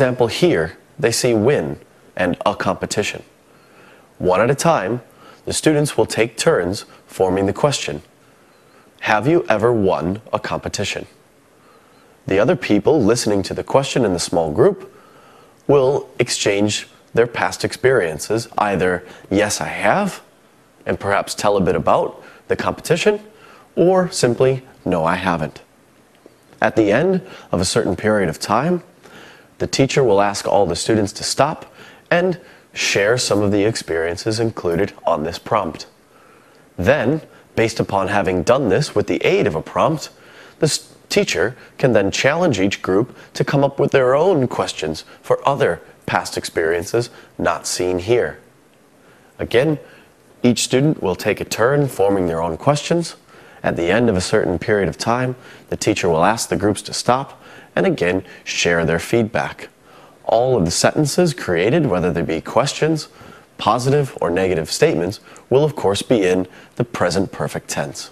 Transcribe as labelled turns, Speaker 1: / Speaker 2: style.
Speaker 1: example here, they see win
Speaker 2: and a competition. One at a time, the students will take turns forming the question. Have you ever won a competition? The other people listening to the question in the small group will exchange their past experiences, either yes, I have, and perhaps tell a bit about the competition, or simply no, I haven't. At the end of a certain period of time, the teacher will ask all the students to stop and share some of the experiences included on this prompt. Then, based upon having done this with the aid of a prompt, the teacher can then challenge each group to come up with their own questions for other past experiences not seen here. Again, each student will take a turn forming their own questions, at the end of a certain period of time, the teacher will ask the groups to stop and again share their feedback. All of the sentences created, whether they be questions, positive or negative statements, will of course be in the
Speaker 1: present perfect tense.